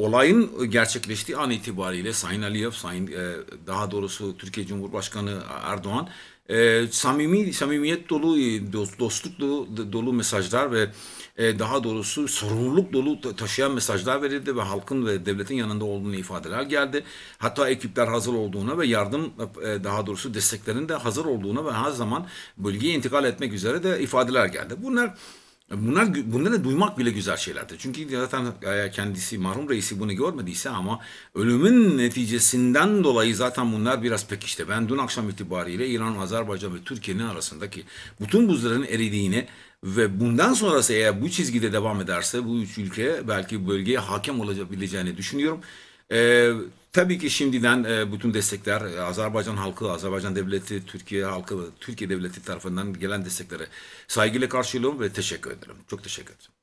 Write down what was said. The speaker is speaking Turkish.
olayın gerçekleştiği an itibariyle Sayın Aliyev, Sayın e, daha doğrusu Türkiye Cumhurbaşkanı Erdoğan e, samimi samimiyet dolu e, dost, dostluk dolu, dolu mesajlar ve e, daha doğrusu sorumluluk dolu taşıyan mesajlar verildi ve halkın ve devletin yanında olduğunu ifadeler geldi. Hatta ekipler hazır olduğuna ve yardım e, daha doğrusu desteklerin de hazır olduğuna ve her zaman bölgeye intikal etmek üzere de ifadeler geldi. Bunlar Bunlar bunları duymak bile güzel şeylerdir. Çünkü zaten e, kendisi marhum reisi bunu görmediyse ama ölümün neticesinden dolayı zaten bunlar biraz pekişti. Ben dün akşam itibariyle İran, Azerbaycan ve Türkiye'nin arasındaki bütün buzların eridiğini ve bundan sonrası eğer bu çizgide devam ederse bu üç ülke belki bölgeye hakem olabileceğini düşünüyorum. Ee, Tabii ki şimdiden e, bütün destekler e, Azerbaycan halkı, Azerbaycan devleti, Türkiye halkı, Türkiye devleti tarafından gelen desteklere saygıyla karşılıyorum ve teşekkür ederim. Çok teşekkür ederim.